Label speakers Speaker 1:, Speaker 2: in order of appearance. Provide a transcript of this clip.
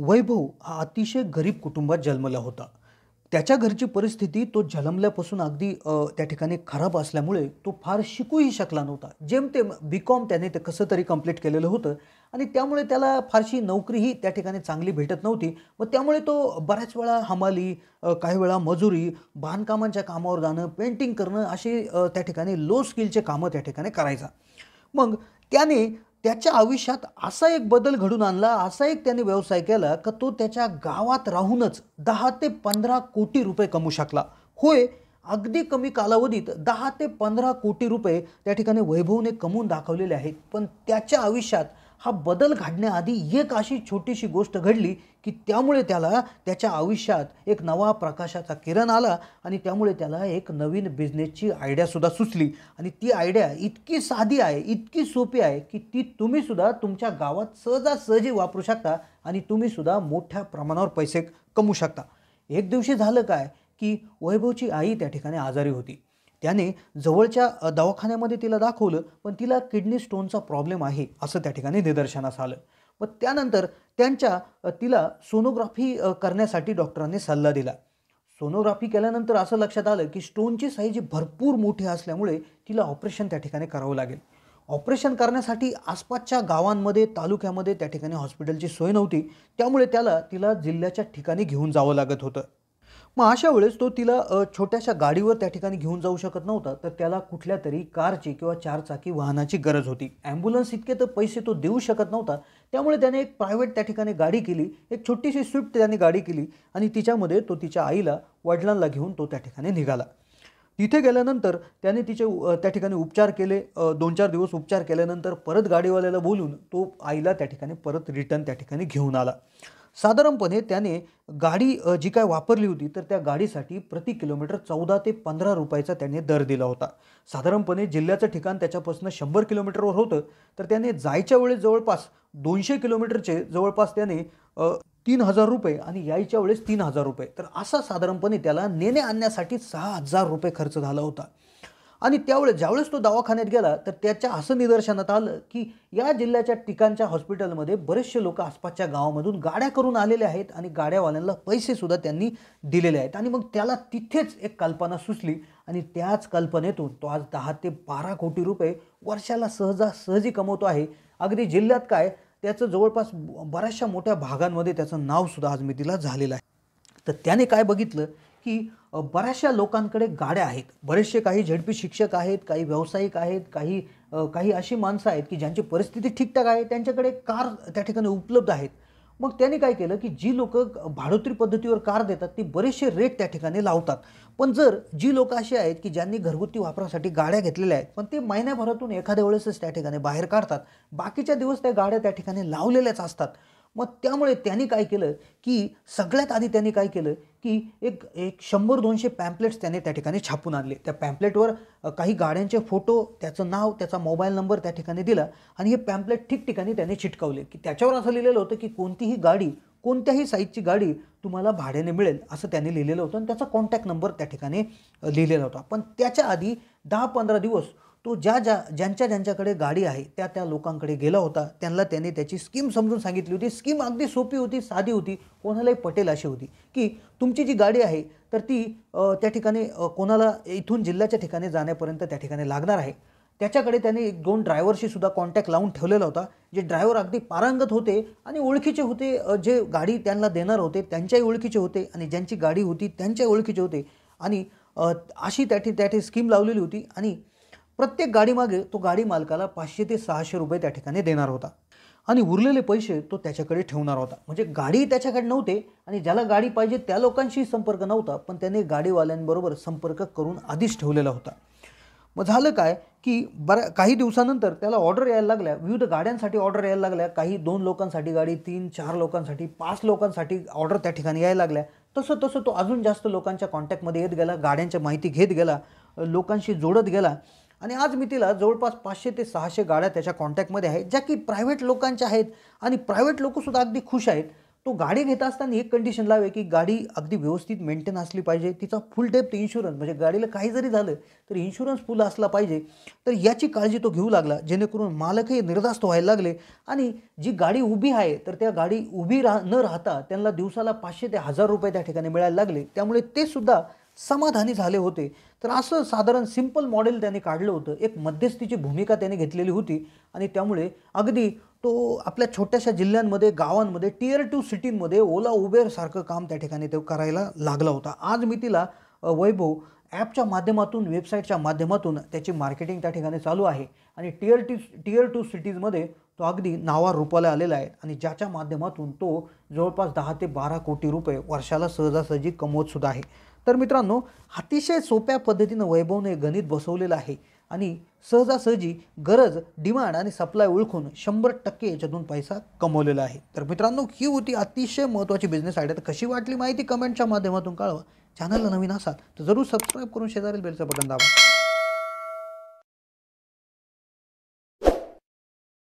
Speaker 1: वैभव हा अतिशय गरीब कुटुंबात जन्मला होता त्याच्या घरची परिस्थिती तो जन्मल्यापासून अगदी त्या ठिकाणी खराब असल्यामुळे तो फार शिकूही शकला नव्हता जेमतेम बी कॉम त्याने ते कसं तरी कम्प्लीट केलेलं होतं आणि त्यामुळे त्याला फारशी नोकरीही त्या ठिकाणी चांगली भेटत नव्हती व त्यामुळे तो बऱ्याच वेळा हमाली काही वेळा मजुरी बांधकामांच्या कामावर जाणं पेंटिंग करणं असे त्या ठिकाणी लो स्किलचे कामं त्या ठिकाणी करायचा मग त्याने त्याच्या आयुष्यात असा एक बदल घडून आणला असा एक त्याने व्यवसाय केला का तो त्याच्या गावात राहूनच दहा ते पंधरा कोटी रुपये कमू शकला होय अगदी कमी कालावधीत दहा ते पंधरा कोटी रुपये त्या ठिकाणी वैभवने कमवून दाखवलेले आहेत पण त्याच्या आयुष्यात हा बदल घडण्याआधी एक अशी छोटीशी गोष्ट घडली की त्यामुळे त्याला त्याच्या आयुष्यात एक नवा प्रकाशाचा किरण आला आणि त्यामुळे त्याला एक नवीन बिझनेसची आयडियासुद्धा सुचली आणि ती आयडिया इतकी साधी आहे इतकी सोपी आहे की ती तुम्हीसुद्धा तुमच्या गावात सहजासहजी वापरू शकता आणि तुम्हीसुद्धा मोठ्या प्रमाणावर पैसे कमवू शकता एक दिवशी झालं काय की वैभवची आई त्या ठिकाणी आजारी होती त्याने जवळच्या दवाखान्यामध्ये तिला दाखवलं पण तिला किडनी स्टोनचा प्रॉब्लेम आहे असं त्या ठिकाणी निदर्शनास आलं मग त्यानंतर त्यांच्या तिला सोनोग्राफी करण्यासाठी डॉक्टरांनी सल्ला दिला सोनोग्राफी केल्यानंतर असं लक्षात आलं की स्टोनची साईज भरपूर मोठी असल्यामुळे तिला ऑपरेशन त्या ठिकाणी करावं लागेल ऑपरेशन करण्यासाठी आसपासच्या गावांमध्ये तालुक्यामध्ये त्या ठिकाणी हॉस्पिटलची सोय नव्हती त्यामुळे त्याला तिला जिल्ह्याच्या ठिकाणी घेऊन जावं लागत होतं मग अशा वेळेस तो तिला छोट्याशा गाडीवर त्या ठिकाणी घेऊन जाऊ शकत नव्हता तर त्याला कुठल्या तरी कारची किंवा चारचाकी वाहनाची गरज होती ॲम्ब्युलन्स इतके तर पैसे तो देऊ शकत नव्हता त्यामुळे त्याने एक प्रायव्हेट त्या ठिकाणी गाडी केली एक छोटीशी स्विफ्ट त्याने गाडी केली आणि तिच्यामध्ये तो तिच्या आईला वडिलांना घेऊन तो त्या ठिकाणी निघाला तिथे गेल्यानंतर त्याने तिचे त्या ठिकाणी उपचार केले दोन चार दिवस उपचार केल्यानंतर परत गाडीवाल्याला बोलून तो आईला त्या ठिकाणी परत रिटर्न त्या ठिकाणी घेऊन आला साधारणपणे त्याने गाडी जी काय वापरली होती तर त्या गाडीसाठी प्रति किलोमीटर चौदा ते पंधरा रुपयाचा त्याने दर दिला होता साधारणपणे जिल्ह्याचं ठिकाण त्याच्यापासून शंभर किलोमीटरवर होतं तर त्याने जायच्या वेळेस जवळपास दोनशे किलोमीटरचे जवळपास त्याने तीन हजार रुपये आणि यायच्या वेळेस तीन हजार रुपये तर असा साधारणपणे त्याला नेणे आणण्यासाठी सहा हजार रुपये खर्च झाला होता आणि त्यावेळेस ज्यावेळेस तो दवाखान्यात गेला तर त्याच्या असं निदर्शनात आलं की या जिल्ह्याच्या ठिकाणच्या हॉस्पिटलमध्ये बरेचसे लोक आसपासच्या गावामधून गाड्या करून आलेले आहेत आणि गाड्यावाल्यांना पैसेसुद्धा त्यांनी दिलेले आहेत आणि मग त्याला तिथेच एक कल्पना सुचली आणि त्याच कल्पनेतून तो आज दहा ते बारा कोटी रुपये वर्षाला सहजासहजी कमवतो आहे अगदी जिल्ह्यात काय त्याचं जवळपास बऱ्याचशा मोठ्या भागांमध्ये त्याचं नावसुद्धा आज तिला झालेलं आहे तर त्याने काय बघितलं की बऱ्याचशा लोकांकडे गाड्या आहेत बरेचसे काही झेडपी शिक्षक आहेत काही व्यावसायिक आहेत काही काही अशी माणसं आहेत की ज्यांची परिस्थिती ठीकठाक आहे त्यांच्याकडे कार त्या ठिकाणी उपलब्ध आहेत मग त्यांनी काय केलं की जी लोक भाडोत्री पद्धतीवर कार देतात ती बरेचसे रेट त्या ठिकाणी लावतात पण जर जी लोक अशी आहेत की ज्यांनी घरगुती वापरासाठी गाड्या घेतलेल्या आहेत पण ते महिन्याभरातून एखाद्या वेळेसच त्या ठिकाणी बाहेर काढतात बाकीच्या दिवस त्या गाड्या त्या ठिकाणी लावलेल्याच असतात मग त्यामुळे त्यांनी काय केलं की सगळ्यात आधी त्यांनी काय केलं की एक एक शंभर दोनशे पॅम्पलेट्स त्याने त्या ठिकाणी छापून आणले त्या पॅम्पलेटवर काही गाड्यांचे फोटो त्याचं नाव त्याचा मोबाईल नंबर त्या ठिकाणी दिला आणि हे पॅम्पलेट ठिकठिकाणी त्याने चिटकावले की त्याच्यावर असं लिहिलेलं होतं की कोणतीही गाडी कोणत्याही साईजची गाडी तुम्हाला भाड्याने मिळेल असं त्यांनी लिहिलेलं होतं आणि त्याचा कॉन्टॅक्ट नंबर त्या ठिकाणी लिहिलेला होता पण त्याच्या आधी दहा पंधरा दिवस तो ज्या ज्या ज्यांच्या ज्यांच्याकडे गाडी आहे त्या त्या लोकांकडे गेला होता त्यांना त्याने त्याची स्कीम समजून सांगितली होती स्कीम अगदी सोपी होती साधी होती कोणालाही पटेल अशी होती की तुमची जी गाडी आहे तर ती त्या ठिकाणी कोणाला इथून जिल्ह्याच्या ठिकाणी जाण्यापर्यंत त्या ठिकाणी लागणार आहे त्याच्याकडे त्याने एक दोन ड्रायव्हरशी सुद्धा कॉन्टॅक्ट लावून ठेवलेला होता जे ड्रायव्हर अगदी पारंगत होते आणि ओळखीचे होते जे गाडी त्यांना देणार होते त्यांच्याही ओळखीचे होते आणि ज्यांची गाडी होती त्यांच्याही ओळखीचे होते आणि अशी त्या त्या स्कीम लावलेली होती आणि प्रत्येक गाडीमागे तो गाडी मालकाला पाचशे ते सहाशे रुपये त्या ठिकाणी देणार होता आणि उरलेले पैसे तो त्याच्याकडे ठेवणार होता म्हणजे गाडी त्याच्याकडे नव्हते आणि ज्याला गाडी पाहिजे त्या लोकांशी संपर्क नव्हता पण त्याने गाडीवाल्यांबरोबर संपर्क करून आधीच ठेवलेला होता मग झालं काय की बऱ्या काही दिवसानंतर त्याला ऑर्डर यायला लागल्या विविध गाड्यांसाठी ऑर्डर यायला लागल्या काही दोन लोकांसाठी गाडी तीन चार लोकांसाठी पाच लोकांसाठी ऑर्डर त्या ठिकाणी यायला लागल्या तसं तसं तो अजून जास्त लोकांच्या कॉन्टॅक्टमध्ये येत गेला गाड्यांच्या माहिती घेत गेला लोकांशी जोडत गेला आणि आज मी तिला जवळपास पाचशे ते सहाशे गाड्या त्याच्या कॉन्टॅक्टमध्ये आहेत ज्या की प्रायव्हेट लोकांच्या आहेत आणि प्रायव्हेट लोकंसुद्धा अगदी खुश आहेत तो गाडी घेत असताना एक कंडिशन लावे की गाडी अगदी व्यवस्थित मेंटेन असली पाहिजे तिचा फुल डेप्थ इन्शुरन्स म्हणजे गाडीला काही जरी झालं तर इन्शुरन्स फुल असला पाहिजे तर याची काळजी तो घेऊ लागला जेणेकरून मालकही निर्धास्त व्हायला लागले आणि जी गाडी उभी आहे तर त्या गाडी उभी राह न राहता त्यांना दिवसाला पाचशे ते हजार रुपये त्या ठिकाणी मिळायला लागले त्यामुळे ते सुद्धा समाधानी झाले होते तर असं साधारण सिंपल मॉडेल त्याने काढलं होतं एक मध्यस्थीची भूमिका त्याने घेतलेली होती आणि त्यामुळे अगदी तो आपल्या छोट्याशा जिल्ह्यांमध्ये गावांमध्ये टीयर टू सिटींमध्ये ओला उबेरसारखं काम त्या ठिकाणी तो करायला लागला होता आज मी तिला वैभव ॲपच्या माध्यमातून वेबसाईटच्या माध्यमातून त्याची मार्केटिंग त्या ठिकाणी चालू आहे आणि टीयर टी टीयर टू सिटीजमध्ये तो अगदी नावा रूपाला आलेला आहे आणि ज्याच्या माध्यमातून तो जवळपास दहा ते बारा कोटी रुपये वर्षाला सहजासहजी कमवतसुद्धा आहे तर मित्रांनो अतिशय सोप्या पद्धतीनं वैभवने गणित बसवलेलं आहे आणि सहजासहजी गरज डिमांड आणि सप्लाय ओळखून शंभर टक्के याच्यातून पैसा कमवलेला आहे तर मित्रांनो ही होती अतिशय महत्त्वाची बिझनेस आयडिया तर कशी वाटली माहिती कमेंटच्या माध्यमातून कळवा चॅनलला नवीन असाल तर जरूर सबस्क्राईब करून शेजारील बेलचं बटन दाबा